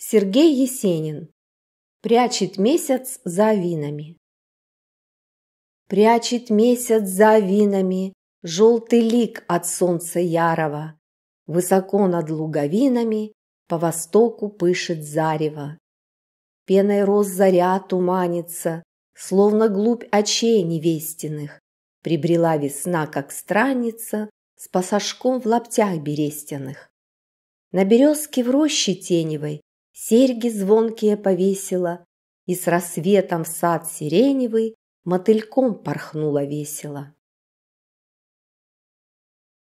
Сергей Есенин. Прячет месяц за винами. Прячет месяц за винами Желтый лик от солнца ярого. Высоко над луговинами По востоку пышет зарево. Пеной роз заря туманится, Словно глубь очей невестиных. Прибрела весна, как странница, С пасашком в лаптях берестяных. На березке в роще теневой серьги звонкие повесила, и с рассветом в сад сиреневый мотыльком порхнула весело.